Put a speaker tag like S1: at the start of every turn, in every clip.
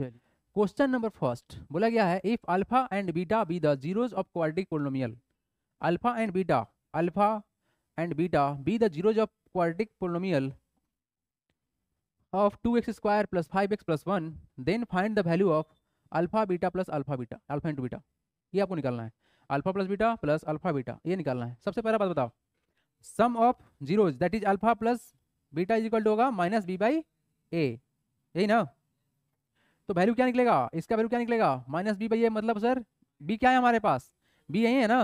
S1: Question number first बोला गया है if alpha and beta be the zeros of quadratic polynomial alpha and beta alpha and beta be the zeros of quadratic polynomial x square plus five x plus one then find the value of alpha beta plus alpha beta alpha and beta ये आपको निकालना है alpha plus beta plus alpha beta ये निकालना है सबसे पहला बात बताओ sum of zeros that is alpha plus beta is equal to होगा माइनस बी बाई ए यही ना तो वैल्यू क्या निकलेगा इसका वैल्यू क्या निकलेगा माइनस बी बाई मतलब सर बी क्या है हमारे पास बी यही है ना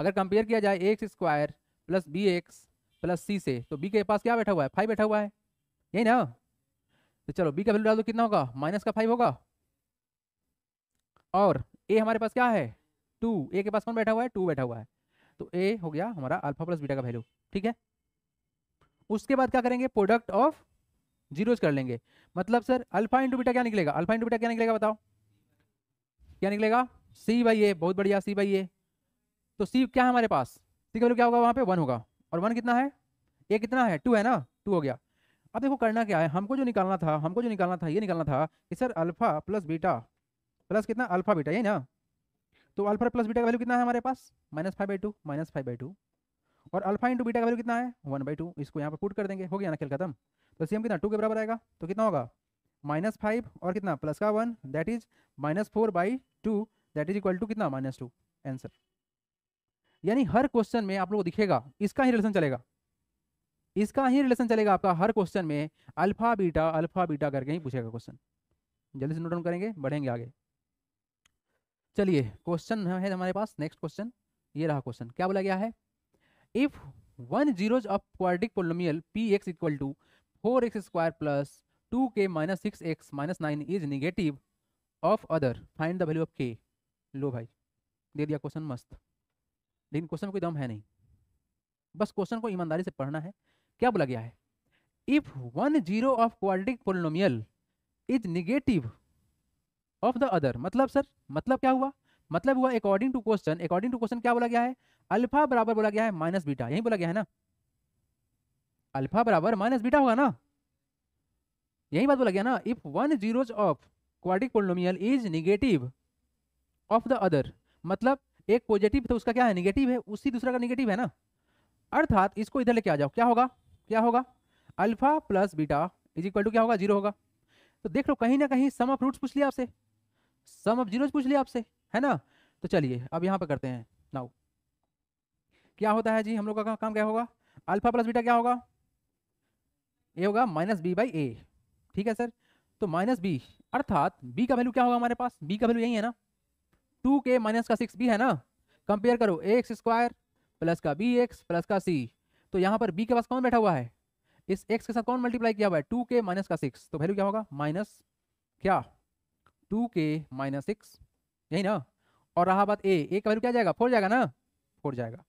S1: अगर कंपेयर किया जाए x square plus b x plus c से तो बी के पास क्या बैठा हुआ है फाइव बैठा हुआ है यही ना तो चलो बी का वैल्यू डाल दो कितना होगा माइनस का फाइव होगा और ए हमारे पास क्या है टू ए के पास कौन बैठा हुआ है टू बैठा हुआ है तो ए हो गया हमारा अल्फा प्लस बीटा का वैल्यू ठीक है उसके बाद क्या करेंगे प्रोडक्ट ऑफ जीरोज कर लेंगे मतलब सर अल्फा इंटू बीटा क्या निकलेगा अल्फा इंटू बीटा क्या निकलेगा बताओ क्या निकलेगा सी बाई ए बहुत बढ़िया सी बाई ए तो सी क्या है हमारे पास सी का वैल्यू क्या होगा वहाँ पे वन होगा और वन कितना है ए कितना है टू है ना टू हो गया अब देखो करना क्या है हमको जो निकालना था हमको जो निकालना था ये निकालना था कि sir alpha plus beta plus कितना अल्फा बीटा ये ना तो अल्फा प्लस बीटा का वैल्यू कितना है हमारे पास minus five by two minus five by two और अल्फा इंटू बीटा का वैल्यू कितना है वन बाई टू इसको यहाँ पर पुट कर देंगे हो गया ना खेल खत्म तो सी कितना टू के बराबर आएगा तो कितना होगा माइनस फाइव और कितना प्लस का one that is minus four by two that is equal to कितना माइनस टू आंसर यानी हर क्वेश्चन में आप लोग को दिखेगा इसका ही रिलेशन चलेगा इसका ही रिलेशन चलेगा आपका हर क्वेश्चन में अल्फा बीटा अल्फा बीटा करके ही पूछेगा क्वेश्चन जल्दी से नोट डाउन करेंगे बढ़ेंगे आगे चलिए क्वेश्चन है हमारे पास नेक्स्ट क्वेश्चन ये रहा क्वेश्चन क्या बोला गया है if one zeros of quadratic polynomial p x equal to four x square plus two k minus six x minus nine is negative of other find the value of k लो भाई दे दिया question मस्त लेकिन question कोई दम है नहीं बस क्वेश्चन को ईमानदारी से पढ़ना है क्या बोला गया है if one zero of quadratic polynomial is negative of the other मतलब सर मतलब क्या हुआ मतलब हुआ according to question according to question क्या बोला गया है अल्फा बराबर बोला गया है माइनस बीटा यही बोला गया है ना अल्फा बराबर माइनस बीटा होगा ना यही बात बोला गया ना if one zeros of quadratic polynomial is negative of the other मतलब एक पॉजिटिव तो उसका क्या है निगेटिव है उसी दूसरा का निगेटिव है ना अर्थात इसको इधर लेके आ जाओ क्या होगा क्या होगा alpha plus beta is equal to क्या होगा जीरो होगा तो देख लो कहीं ना कहीं सम ऑफ रूट्स पूछ लिया आपसे सम ऑफ जीरोज पूछ लिया आपसे है ना तो चलिए अब यहाँ पर करते हैं नाउ क्या होता है जी हम लोग का काम क्या होगा अल्फा प्लस बीटा क्या होगा ए होगा माइनस बी बाई ए ठीक है सर तो माइनस बी अर्थात बी का वैल्यू क्या होगा हमारे पास बी का वैल्यू यही है ना टू के माइनस का सिक्स बी है ना कंपेयर करो ए एक्स स्क्वायर प्लस का बी एक्स प्लस का सी तो यहाँ पर बी के पास कौन बैठा हुआ है इस एक्स के साथ कौन मल्टीप्लाई किया हुआ है टू के माइनस का सिक्स तो वैल्यू क्या होगा माइनस क्या टू के माइनस सिक्स यही ना और रहा बात ए ए का वैल्यू क्या जाएगा फोर जाएगा ना फोर जाएगा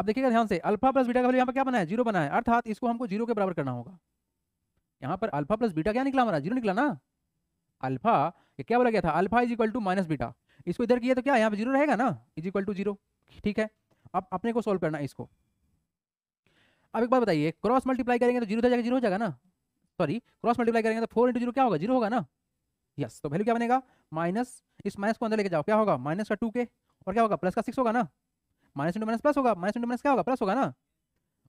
S1: अब देखिएगा ध्यान से अल्फा प्लस बीटा का वैल्यू यहाँ पर क्या बना है जीरो बना है अर्थात इसको हमको जीरो के बराबर करना होगा यहाँ पर अल्फा प्लस बीटा क्या निकला हमारा जीरो निकला ना अल्फा ये क्या बोला गया था alpha is equal to minus beta इसको इधर किया तो क्या यहाँ पर जीरो रहेगा ना इज इक्वल टू जीरो ठीक है अब अपने को सोल्व करना है इसको अब एक बात बताइए क्रॉस मल्टीप्लाई करेंगे तो जीरो जाएगा जीरो हो जाएगा ना सॉरी क्रॉस मल्टीप्लाई करेंगे तो फोर इंटू जीरो क्या होगा जीरो होगा ना यस तो वैल्यू क्या बनेगा माइनस इस माइनस को अंदर लेके जाओ क्या होगा माइनस का टू के और क्या होगा प्लस का सिक्स होगा ना माइनस इंटू माइनस प्लस होगा माइनस इंटू माइनस क्या होगा प्लस होगा ना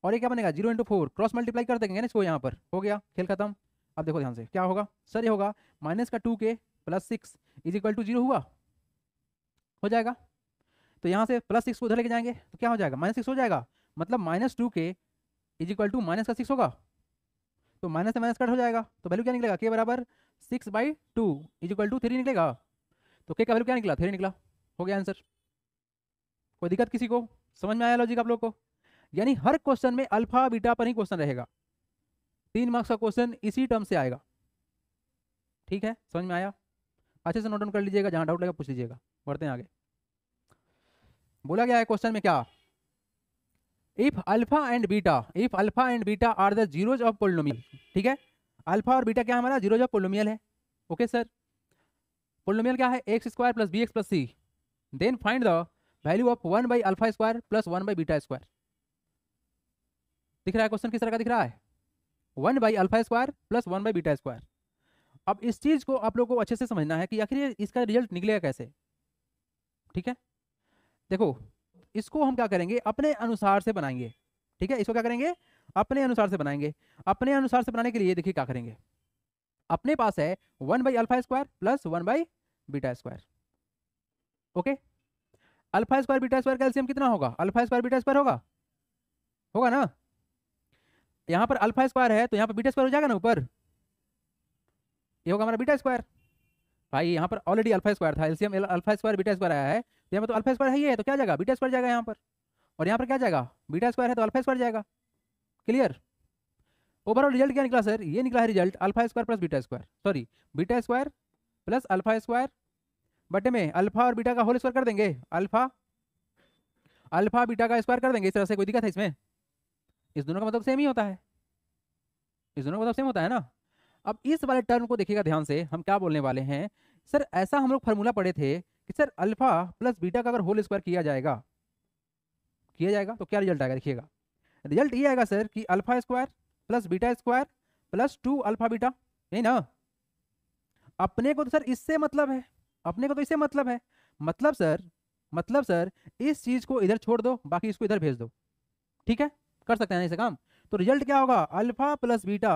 S1: और ये क्या बनेगा zero into four cross multiply कर देंगे ना इसको यहाँ पर हो गया खेल खत्म अब देखो ध्यान से क्या होगा सर ये होगा माइनस का two k plus six is equal to zero हुआ हो जाएगा तो यहाँ से प्लस सिक्स को उधर लेके जाएंगे तो क्या हो जाएगा माइनस सिक्स हो जाएगा मतलब minus two k is equal to minus का सिक्स होगा तो माइनस से माइनस कट हो जाएगा तो वैल्यू क्या निकलेगा के बराबर six by two is equal to three निकलेगा तो के का वैल्यू क्या निकला थ्री निकला हो गया आंसर कोई दिक्कत किसी को समझ में आया लॉजिक आप लोग को यानी हर क्वेश्चन में अल्फा बीटा पर ही क्वेश्चन रहेगा तीन मार्क्स का क्वेश्चन इसी टर्म से आएगा ठीक है समझ में आया अच्छे से नोट डाउन कर लीजिएगा जहां डाउट लगेगा पूछ लीजिएगा बढ़ते हैं आगे बोला गया है क्वेश्चन में क्या if alpha and beta if alpha and beta are the zeros of polynomial ठीक है अल्फा और बीटा क्या हमारा जीरोज ऑफ पोलोमियल है ओके सर पोलोमियल क्या है x square plus b x plus c then find the value of one by alpha square plus one by beta square दिख रहा है क्वेश्चन किस तरह का दिख रहा है one by alpha square plus one by beta square अब इस चीज़ को आप लोग को अच्छे से समझना है कि आखिर इसका रिजल्ट निकलेगा कैसे ठीक है देखो इसको हम क्या करेंगे अपने अनुसार से बनाएंगे ठीक है इसको क्या करेंगे अपने अनुसार से बनाएंगे अपने अनुसार से बनाने के लिए देखिए क्या करेंगे अपने पास है one by alpha square plus one by beta square okay alpha square beta square LCM कितना होगा अल्फा स्क्वायर बीटा स्क्वायर होगा होगा ना यहाँ पर अल्फा स्क्वायर है तो यहाँ पर बीटा स्क्वायर हो जाएगा ना ऊपर ये होगा हमारा बीटा स्क्वायर भाई यहाँ पर ऑलरेडी अल्फा स्क्वायर था LCM alpha square beta square आया है तो यहाँ पर तो अल्फा स्क्वायर है ही है तो क्या जाएगा बीटा स्क्वायर जाएगा यहाँ पर और यहाँ पर क्या जाएगा बीटा स्क्वायर है तो अल्फा स्क्वायर जाएगा क्लियर ओवरऑल रिजल्ट क्या निकला सर ये निकला है result alpha square plus beta square sorry beta square plus alpha square बटे में अल्फा और बीटा का होल स्क्वायर कर देंगे अल्फा अल्फा बीटा का स्क्वायर कर देंगे इस तरह से कोई दिक्कत है इसमें इस दोनों का मतलब सेम ही होता है इस दोनों का मतलब सेम होता है ना अब इस वाले टर्म को देखिएगा ध्यान से हम क्या बोलने वाले हैं सर ऐसा हम लोग फार्मूला पढ़े थे कि सर अल्फा प्लस बीटा का अगर होल स्क्वायर किया जाएगा किया जाएगा तो क्या रिजल्ट आएगा देखिएगा रिजल्ट ये आएगा सर कि alpha square plus beta square plus two alpha beta यही ना अपने को तो सर इससे मतलब है अपने को तो इससे मतलब है मतलब सर मतलब सर इस चीज को इधर छोड़ दो बाकी इसको इधर भेज दो ठीक है कर सकते हैं इसे काम तो रिजल्ट क्या होगा अल्फा प्लस बीटा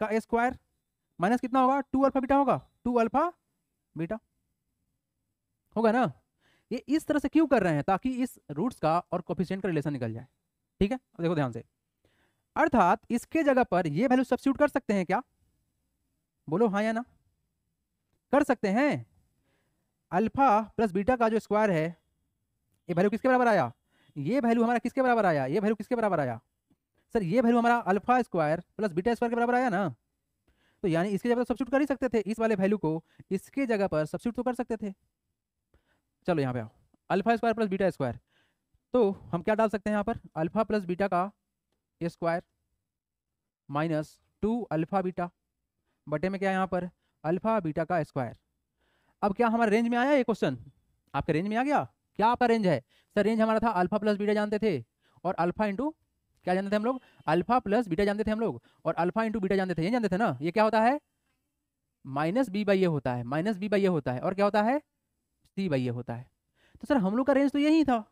S1: का स्क्वायर माइनस कितना होगा टू अल्फा बीटा होगा टू अल्फा बीटा होगा ना ये इस तरह से क्यों कर रहे हैं ताकि इस रूट्स का और कॉफिशियंट का रिलेशन निकल जाए ठीक है देखो ध्यान से अर्थात इसके जगह पर ये वैल्यू सब्सिट्यूट कर सकते हैं क्या बोलो हाँ या ना कर सकते हैं अल्फा प्लस बीटा का जो स्क्वायर है ये वैल्यू किसके बराबर आया ये वैल्यू हमारा किसके बराबर आया ये वैल्यू किसके बराबर आया सर ये वैल्यू हमारा alpha square plus beta square के बराबर आया ना तो यानी इसके जगह पर तो सब्सिट्यूट कर ही सकते थे इस वाले वैल्यू को इसके जगह पर सब्सिट्यूट तो कर सकते थे चलो यहाँ पे आओ alpha square plus beta square तो हम क्या डाल सकते हैं यहाँ पर अल्फा प्लस बीटा का square minus two alpha beta बटे में क्या है यहाँ पर अल्फा बीटा का स्क्वायर अब क्या हमारे रेंज में आया ये क्वेश्चन आपके रेंज में आ गया क्या आपका रेंज है सर रेंज हमारा था अल्फा प्लस बीटा जानते थे और अल्फा इंटू क्या जानते थे हम लोग अल्फा प्लस बीटा जानते थे हम लोग और अल्फा इंटू बीटा जानते थे ये जानते थे ना ये क्या होता है माइनस बी बाई ये होता है माइनस बी बाई ये होता है और क्या होता है सी बाई ये होता है तो सर हम लोग का रेंज तो यही था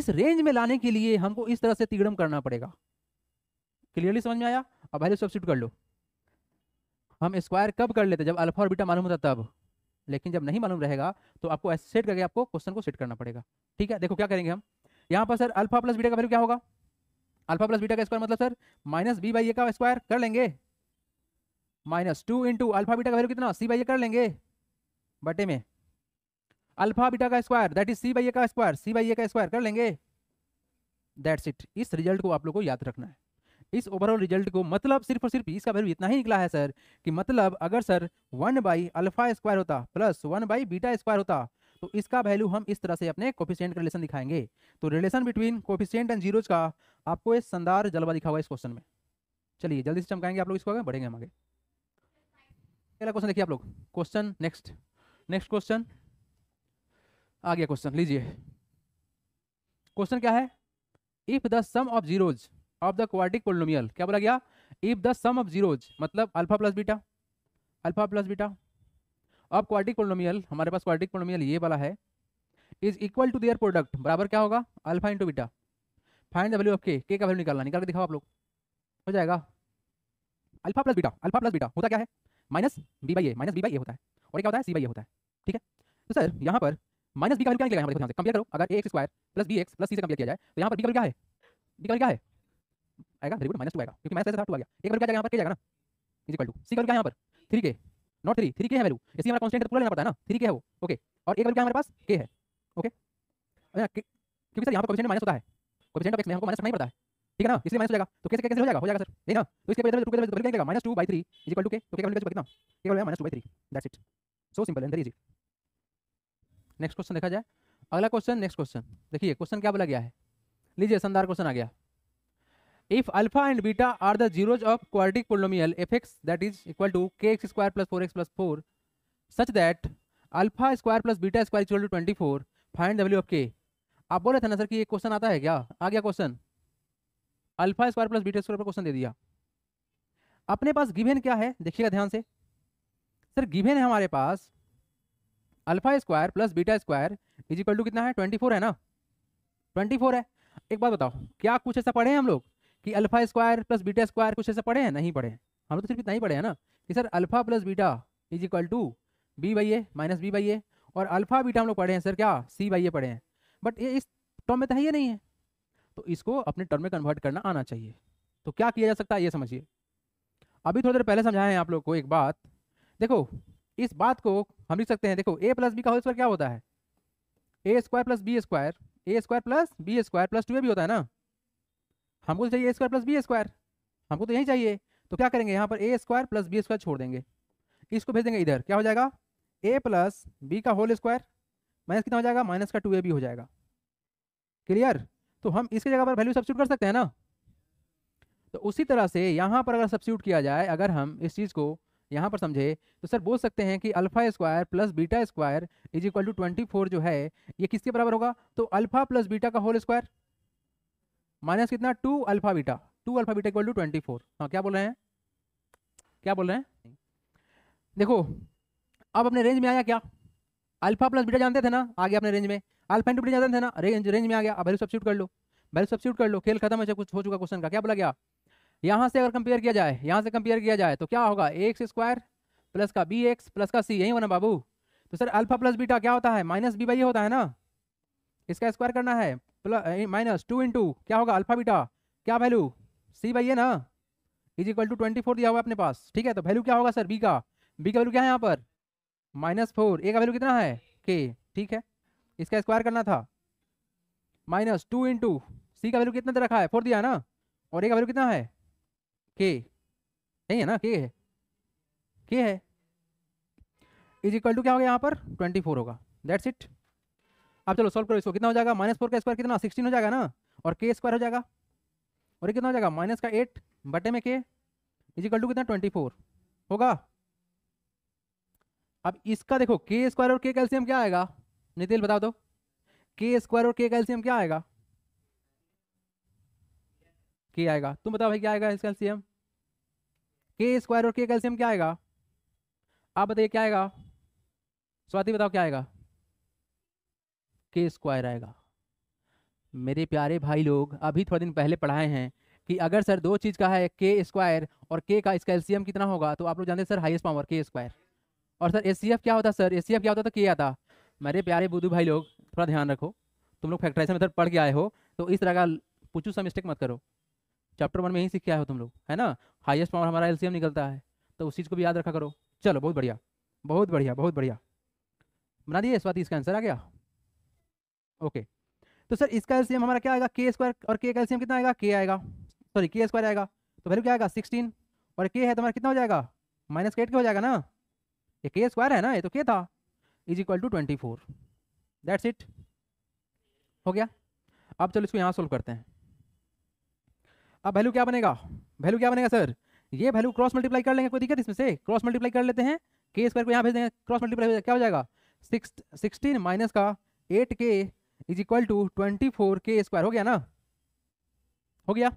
S1: इस रेंज में लाने के लिए हमको इस तरह से तिगड़म करना पड़ेगा क्लियरली समझ में आया अब वैल्यू सब्सिट्यूट कर लो हम स्क्वायर कब कर लेते जब अल्फा और बीटा मालूम होता तब लेकिन जब नहीं मालूम रहेगा तो आपको ऐसे सेट करके आपको क्वेश्चन को सेट करना पड़ेगा ठीक है देखो क्या करेंगे हम यहाँ पर सर अल्फा प्लस बीटा का वैल्यू क्या होगा अल्फा प्लस बीटा का स्क्वायर मतलब sir minus b by a का स्क्वायर कर लेंगे minus two into alpha beta का वैल्यू कितना सी बाई ए कर लेंगे बटे में अल्फा बीटा का square that is c by a का स्क्वायर सी बाई ए का स्क्वायर कर लेंगे दैट्स इट इस रिजल्ट को आप लोग को याद रखना है इस ओवरऑल रिजल्ट को मतलब सिर्फ और सिर्फ इसका वैल्यू इतना ही निकला है सर कि मतलब अगर sir one by alpha square होता plus one by beta square होता तो इसका वैल्यू हम इस तरह से अपने कोफिशियंट का रिलेशन दिखाएंगे तो relation between coefficient and zeros का आपको एक शानदार जलवा दिखा हुआ इस क्वेश्चन में चलिए जल्दी से चमकाएंगे आप लोग इसको आगे बढ़ेंगे हम आगे पहला क्वेश्चन देखिए आप लोग क्वेश्चन नेक्स्ट नेक्स्ट क्वेश्चन आ गया क्वेश्चन लीजिए क्वेश्चन क्या है if the sum of zeros of the quadratic polynomial क्या बोला गया if the sum of zeros मतलब alpha plus beta alpha plus beta अब क्वाटिक पोलोमियल हमारे पास क्वाटिक पोलोमियल ये वाला है is equal to their product बराबर क्या होगा alpha into beta find the value of k k का वैल्यू निकालना निकाल के दिखाओ आप लोग हो जाएगा alpha plus beta alpha plus beta होता क्या है minus b by a minus b by a होता है और क्या होता है सी बाई ए होता है ठीक है तो सर यहाँ पर माइनस बी का वैल्यू क्या निकलेगा यहाँ पर कंपेयर करो अगर a x square plus b x plus c से कंपेयर किया जाए तो यहाँ पर बी का क्या है बी का क्या है आएगा वेरी गुड माइनस टू आएगा क्योंकि माइनस था टू आ गया एक बार क्या जाएगा यहाँ पर जाएगा ना इज इक्वल टू सी क्या यहाँ पर थ्री के नॉट थ्री थ्री के है वैल्यू इसी हमारा कॉन्टेंट तो पूरा लेना पड़ता है ना थ्री के है वो ओके और एक बार क्या हमारे पास के है ओके क्योंकि सर यहाँ पर कॉन्टेंट माइनस होता है कॉन्टेंट ऑफ एक्स में हमको माइनस नहीं ही पड़ता है ठीक है ना इसलिए माइनस हो जाएगा तो कैसे कैसे हो जाएगा हो जाएगा सर नहीं ना तो इसके बदले रुपये तो बदल जाएगा minus two by three is two k तो क्या बदल कितना केवल minus two by three that's it so simple and easy next question देखा जाए अगला क्वेश्चन नेक्स्ट क्वेश्चन देखिए क्वेश्चन क्या बोला गया है लीजिए शानदार क्वेश्चन आ गया if alpha and beta are the zeros of quadratic polynomial fx that is equal to kx square plus 4x plus 4 such that alpha square plus beta square equal to 24 find w of k आप बोल रहे थे ना sir कि ये question आता है क्या आ गया question alpha square plus beta square पर क्वेश्चन दे दिया अपने पास गिवेन क्या है देखिएगा ध्यान से सर गिवेन है हमारे पास alpha square plus beta square is equal to कितना है ट्वेंटी फोर है ना ट्वेंटी फोर है एक बात बताओ क्या कुछ ऐसा पढ़े हैं हम लोग कि alpha square plus beta square कुछ ऐसे पढ़े हैं नहीं पढ़े हम तो सिर्फ इतना ही पढ़े हैं ना कि sir alpha plus beta is equal to b by a minus b by a और अल्फा बीटा हम लोग पढ़े हैं सर क्या सी बाई ए पढ़े हैं बट ये इस टर्म में तो है ये नहीं है तो इसको अपने टर्म में कन्वर्ट करना आना चाहिए तो क्या किया जा सकता है ये समझिए अभी थोड़ी देर पहले समझाए हैं आप लोग को एक बात देखो इस बात को हम लिख सकते हैं देखो ए प्लस बी का होल स्क्वायर क्या होता है a square plus b square a square plus b square plus two a भी होता है ना हमको तो चाहिए a square plus b square हमको तो यही चाहिए तो क्या करेंगे यहाँ पर a square plus b square छोड़ देंगे इसको भेज देंगे इधर क्या हो जाएगा ए प्लस बी का होल स्क्वायर माइनस कितना हो जाएगा माइनस का टू ए बी हो जाएगा क्लियर तो हम इसके जगह पर वैल्यू सब्सिट्यूट कर सकते हैं ना तो उसी तरह से यहाँ पर अगर सब्सिट्यूट किया जाए अगर हम इस चीज़ को यहाँ पर समझे तो सर बोल सकते हैं कि alpha square plus beta square is equal to twenty four जो है ये किसके बराबर होगा तो अल्फा प्लस बीटा का होल स्क्वायर माइनस कितना two alpha beta two alpha beta equal to twenty four हाँ क्या बोल रहे हैं क्या बोल रहे हैं देखो अब अपने रेंज में आया क्या अल्फा प्लस बीटा जानते थे ना आगे अपने रेंज में अल्फा इंटू बीटा जानते थे ना रेंज रेंज में आ गया अब वैल्यू सब्सिट्यूट कर लो वैल्यू सब्सिट्यूट कर लो खेल खत्म है कुछ हो चुका क्वेश्चन का क्या बोला गया यहाँ से अगर कंपेयर किया जाए यहाँ से कंपेयर किया जाए तो क्या होगा एक्स स्क्वायर प्लस का बी एक्स प्लस का सी यही होना बाबू तो सर अल्फा प्लस बीटा क्या होता है माइनस बी बाई होता है ना इसका स्क्वायर करना है प्लस माइनस टू इंटू क्या होगा अल्फा बीटा क्या वैल्यू सी बाई है ना is equal to twenty four दिया हुआ अपने पास ठीक है तो वैल्यू क्या होगा सर बी का बी का वैल्यू क्या है यहाँ पर माइनस फोर ए का वैल्यू कितना है के ठीक है इसका स्क्वायर करना था माइनस टू इंटू सी का वैल्यू कितना दे रखा है फोर दिया है ना और ए का वैल्यू कितना है के यही है ना के है के है इज इक्वल टू क्या होगा यहाँ पर ट्वेंटी फोर होगा दैट्स इट अब चलो सॉल्व करो इसको कितना हो जाएगा माइनस फोर का स्क्वायर कितना सिक्सटीन हो जाएगा ना और के स्क्वायर हो जाएगा और ये कितना हो जाएगा माइनस का एट बटे में के इजिकल टू कितना ट्वेंटी फोर होगा अब इसका देखो के स्क्वायर और के कैल्सियम क्या आएगा नितिल बता दो के स्क्वायर और के कैल्सियम क्या आएगा के आएगा तुम बताओ भाई क्या आएगा इस कैल्सियम के स्क्वायर और के कैल्सियम क्या आएगा आप बताइए क्या आएगा स्वाति बताओ क्या आएगा के स्क्वायर आएगा मेरे प्यारे भाई लोग अभी थोड़े दिन पहले पढ़ाए हैं कि अगर सर दो चीज़ का है के स्क्वायर और के का इसका एलसीएम कितना होगा तो आप लोग जानते हैं सर हाईएस्ट पावर के स्क्वायर और सर एस क्या होता सर एस क्या होता तो के आता मेरे प्यारे बुद्धू भाई लोग थोड़ा ध्यान रखो तुम लोग फैक्ट्राइजेशन मेथड पढ़ के आए हो तो इस तरह का पूछू सा मिस्टेक मत करो चैप्टर वन में ही सीख के आए हो तुम लोग है ना हाइएस्ट पावर हमारा एल निकलता है तो उस चीज़ को भी याद रखा करो चलो बहुत बढ़िया बहुत बढ़िया बहुत बढ़िया बना दिए स्वाति इसका आंसर आ गया ओके तो सर इसका एल्सियम हमारा क्या आएगा के स्क्वायर और के का एल्सियम कितना आएगा के आएगा सॉरी के स्क्वायर आएगा तो वैल्यू क्या आएगा सिक्सटीन और के है तो हमारा कितना हो जाएगा माइनस एट के हो जाएगा ना ये के स्क्वायर है ना ये तो के था is equal to twenty four that's it हो गया अब चलो इसको यहाँ सोल्व करते हैं अब वैल्यू क्या बनेगा वैल्यू क्या बनेगा सर ये वैल्यू क्रॉस मल्टीप्लाई कर लेंगे कोई दिक्कत इसमें से क्रॉस मल्टीप्लाई कर लेते हैं के स्क्वायर को यहाँ भेज देंगे क्रॉस मल्टीप्लाई क्या हो जाएगा सिक्स सिक्सटीन माइनस का eight k is equal to twenty four k square हो गया ना हो गया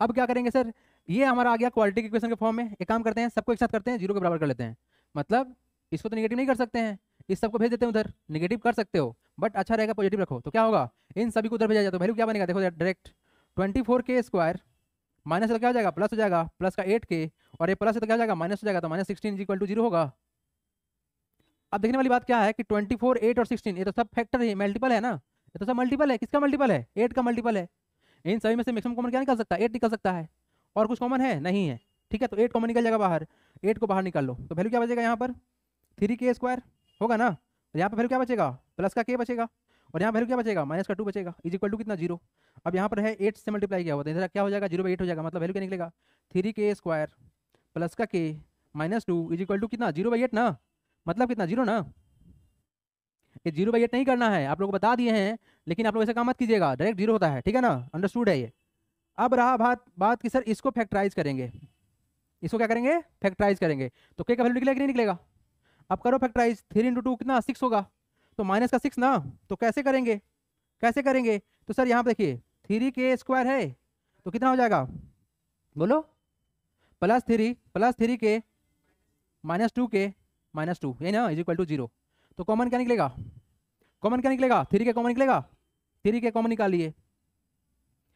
S1: अब क्या करेंगे सर ये हमारा आ गया क्वालिटी इक्वेशन के फॉर्म में एक काम करते हैं सबको एक साथ करते हैं जीरो के बराबर कर लेते हैं मतलब इसको तो निगेटिव नहीं कर सकते हैं इस सबको भेज देते हैं उधर निगेटिव कर सकते हो बट अच्छा रहेगा पॉजिटिव रखो तो क्या होगा इन सभी को उधर भेजा जाए तो वैल्यू क्या बनेगा देखो direct twenty four k square minus का क्या हो जाएगा प्लस हो जाएगा प्लस का एट के और ये प्लस तो क्या हो जाएगा माइनस हो जाएगा तो minus sixteen is equal to zero होगा अब देखने वाली बात क्या है कि ट्वेंटी फोर एट और सिक्सटीन ये तो सब फैक्टर है मल्टीपल है ना ये तो सब मल्टीपल है किसका मल्टीपल है एट का मल्टीपल है इन सभी में से मैक्सिमम कॉमन क्या निकल सकता है एट निकल सकता है और कुछ कॉमन है नहीं है ठीक है तो एट कॉमन निकल जाएगा बाहर एट को बाहर निकाल लो तो वैल्यू क्या बचेगा यहाँ पर थ्री के स्क्वायर होगा ना तो यहाँ पर वैल्यू क्या बचेगा प्लस का के बचेगा और यहाँ वैल्यू क्या बचेगा माइनस का टू बचेगा इज इक्वल टू कितना जीरो अब यहाँ पर है एट से मल्टीप्लाई किया होता तो है इधर क्या हो जाएगा जीरो बाई एट हो जाएगा मतलब वैल्यू क्या निकलेगा थ्री के स्क्वायर प्लस का k minus two is equal to कितना जीरो बाई एट ना मतलब कितना जीरो ना ये जीरो बाई एट नहीं करना है आप लोग बता दिए हैं लेकिन आप लोग ऐसा काम मत कीजिएगा डायरेक्ट जीरो होता है ठीक है ना अंडरस्टूड है ये अब रहा बात बात कि सर इसको फैक्टराइज करेंगे इसको क्या करेंगे फैक्टराइज करेंगे तो के का वैल्यू निकलेगा कि नहीं निकलेगा अब करो फैक्टराइज थ्री इंटू टू कितना सिक्स होगा तो माइनस का सिक्स ना तो कैसे करेंगे कैसे करेंगे तो सर यहाँ पर देखिए थ्री के स्क्वायर है तो कितना हो जाएगा बोलो plus three plus three k minus two k minus two यही ना इज इक्वल टू जीरो तो कॉमन क्या निकलेगा कॉमन क्या निकलेगा थ्री के कॉमन निकलेगा थ्री के कॉमन निकाल लिए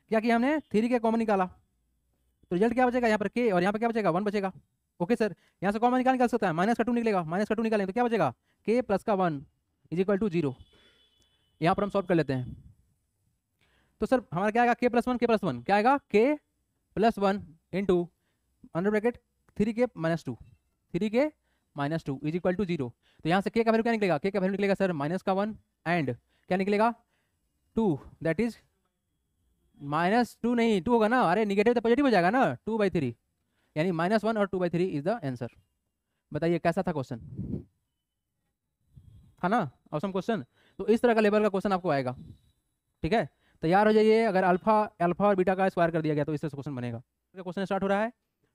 S1: क्या किया हमने थ्री के कॉमन निकाला तो रिजल्ट क्या बचेगा यहाँ पर के और यहाँ पर क्या बचेगा वन बचेगा ओके सर यहाँ से कॉमन निकाल निकाल सकता है माइनस का टू निकलेगा माइनस का टू निकालेंगे तो क्या बचेगा के प्लस का one is equal to zero यहाँ पर हम सॉल्व कर लेते हैं तो सर हमारा क्या आएगा k plus one k plus one क्या आएगा k plus one into under bracket three k minus two three k minus two is equal to zero तो यहाँ से के का वैल्यू क्या निकलेगा के का वैल्यू निकलेगा सर माइनस का वन एंड क्या निकलेगा two that is minus two नहीं टू होगा ना अरे निगेटिव तो पॉजिटिव हो जाएगा ना टू बाई थ्री यानी माइनस वन और two by three is the answer बताइए कैसा था क्वेश्चन था ना औसम क्वेश्चन तो इस तरह का लेवल का क्वेश्चन आपको आएगा ठीक है तैयार हो जाइए अगर अल्फा अल्फा और बीटा का स्क्वायर कर दिया गया तो इस तरह से क्वेश्चन बनेगा क्वेश्चन स्टार्ट हो रहा है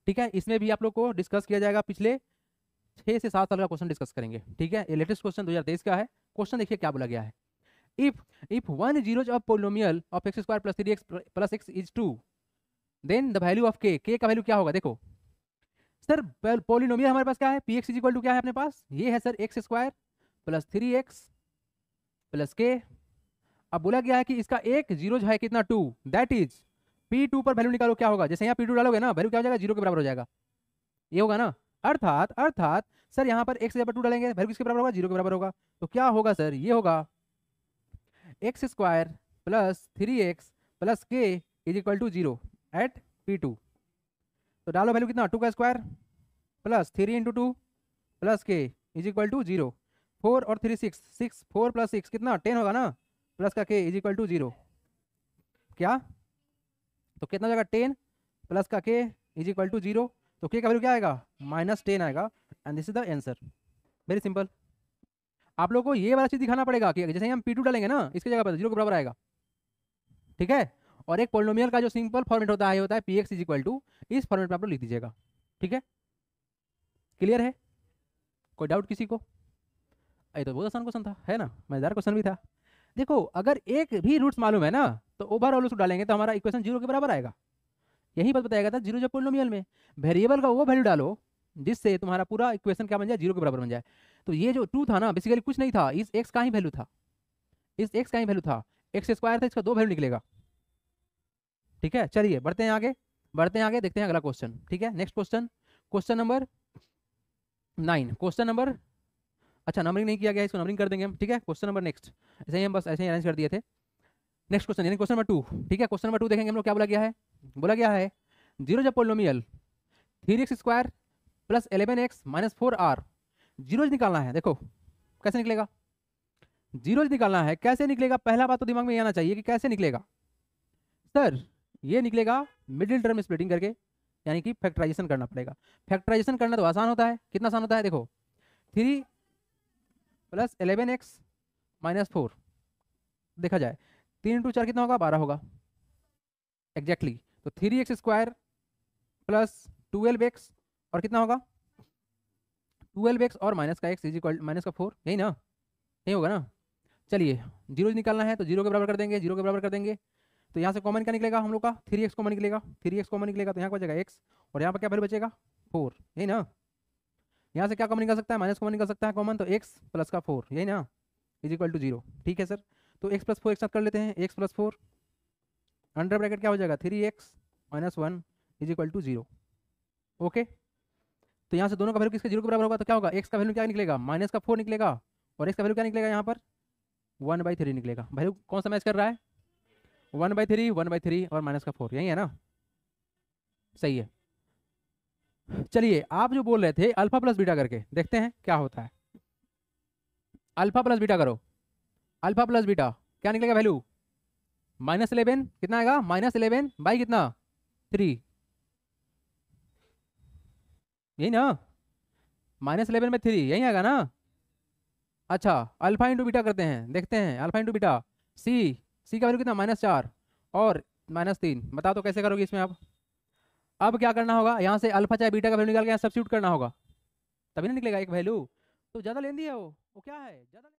S1: ठीक है इसमें भी आप लोग को डिस्कस किया जाएगा पिछले छः से सात साल का क्वेश्चन डिस्कस करेंगे ठीक है ये लेटेस्ट क्वेश्चन दो का है क्वेश्चन देखिए क्या बोला गया है if if one zero of polynomial of x square plus three x plus x is two then the value of k k का वैल्यू क्या होगा देखो सर पोलिनोमियल हमारे पास क्या है P x is equal to क्या है अपने पास ये है sir x square plus three x plus k अब बोला गया है कि इसका एक जीरो जो है कितना two that is P two पर वैल्यू निकालो क्या होगा जैसे यहाँ पी टू डालोगे ना वैल्यू क्या हो जाएगा जीरो के बराबर हो जाएगा ये होगा ना अर्थात अर्थात सर यहाँ पर एक्स जब टू डालेंगे वैल्यू किसके बराबर होगा जीरो के बराबर होगा तो क्या होगा सर ये होगा x square plus three x plus k is equal to zero at P two तो डालो वैल्यू कितना टू का square plus three into two plus k is equal to zero four और three six six four plus six कितना ten होगा ना plus का के इज इक्वल टू जीरो क्या तो कितना जगह टेन प्लस का के इज इक्वल टू जीरो तो के का वैल्यू क्या आएगा माइनस टेन आएगा and this is the answer very simple आप लोगों को ये वाला चीज़ दिखाना पड़ेगा कि जैसे हम पी टू डालेंगे ना इसके जगह पर जीरो के बराबर आएगा ठीक है और एक पोलोमियल का जो सिंपल फॉर्मेट होता है होता है P x is equal to इस फॉर्मेट में आप लोग लिख दीजिएगा ठीक है क्लियर है कोई डाउट किसी को ये तो बहुत आसान क्वेश्चन था है ना मज़ेदार क्वेश्चन भी था देखो अगर एक भी रूट्स मालूम है ना तो ओवरऑल उसको डालेंगे तो हमारा इक्वेशन जीरो के बराबर आएगा यही बात बताया गया था जीरो जब पोलोमियल में वेरिएबल का वो वैल्यू डालो जिससे तुम्हारा पूरा इक्वेशन क्या बन जाए जीरो के बराबर बन जाए तो ये जो टू था ना बेसिकली कुछ नहीं था इस एक्स का ही वैल्यू था इस एक्स का ही वैल्यू था एक्स स्क्वायर था इसका दो वैल्यू निकलेगा ठीक है चलिए बढ़ते हैं आगे बढ़ते हैं आगे देखते हैं अगला क्वेश्चन ठीक है next question question number nine question number अच्छा नंबरिंग नहीं किया गया इसको नंबरिंग कर देंगे हम ठीक है क्वेश्चन नंबर नेक्स्ट ऐसे ही हम बस ऐसे ही अरेंज कर दिए थे नेक्स्ट क्वेश्चन यानी क्वेश्चन नंबर टू ठीक है क्वेश्चन नंबर टू देखेंगे हम लोग क्या बोला गया है बोला गया है जीरो जब polynomial three x square plus eleven x minus four are zero निकालना है देखो कैसे निकलेगा जीरो निकालना है कैसे निकलेगा पहला बात तो दिमाग में आना चाहिए कि कैसे निकलेगा सर ये निकलेगा मिडिल टर्म स्प्लिटिंग करके यानी कि फैक्ट्राइजेशन करना पड़ेगा फैक्ट्राइजेशन करना तो आसान होता है कितना आसान होता है देखो three plus eleven x minus four देखा जाए तीन इंटू चार कितना होगा बारह होगा एग्जैक्टली exactly. तो three x square plus twelve X और कितना होगा ट्वेल्व एक्स और माइनस का एक्स इज इक्वल माइनस का फोर यही ना यही होगा ना चलिए जीरो निकालना है तो जीरो के बराबर कर देंगे जीरो के बराबर कर देंगे तो यहाँ से कॉमन क्या निकलेगा हम लोग का थ्री एक्स कॉमन निकलेगा थ्री एक्स कॉमन निकलेगा तो यहाँ पर बचेगा एक्स और यहाँ पर क्या वैल्यू बचेगा फोर यही ना यहाँ से क्या कॉमन निकल सकता है माइनस कॉमन निकल सकता है कॉमन तो एक्स प्लस का फोर यही ना इज इक्वल टू जीरो ठीक है सर तो एक्स प्लस फोर एक साथ कर लेते हैं x plus four under bracket क्या हो जाएगा three x minus one is equal to zero okay तो यहाँ से दोनों का वैल्यू किसके जीरो के बराबर होगा तो क्या होगा एक्स का वैल्यू क्या निकलेगा माइनस का फोर निकलेगा और एक्स का वैल्यू क्या निकलेगा यहाँ पर वन बाई थ्री निकलेगा वैल्यू कौन सा मैच कर रहा है one by three one by three और माइनस का फोर यही है ना सही है चलिए आप जो बोल रहे थे अल्फा प्लस बीटा करके देखते हैं क्या होता है अल्फा प्लस बीटा करो अल्फा प्लस बीटा क्या निकलेगा वैल्यू माइनस इलेवन कितना आएगा माइनस इलेवन बाई कितना थ्री यही ना माइनस इलेवन में थ्री यही आएगा ना अच्छा अल्फा इंटू बीटा करते हैं देखते हैं alpha into beta c c का वैल्यू कितना माइनस चार और माइनस तीन बता तो कैसे करोगे इसमें आप अब क्या करना होगा यहाँ से अल्फा चाहे बीटा का वैल्यू निकाल के यहाँ सब्सिट्यूट करना होगा तभी ना निकलेगा एक वैल्यू तो ज़्यादा लेंदी है वो वो क्या है ज़्यादा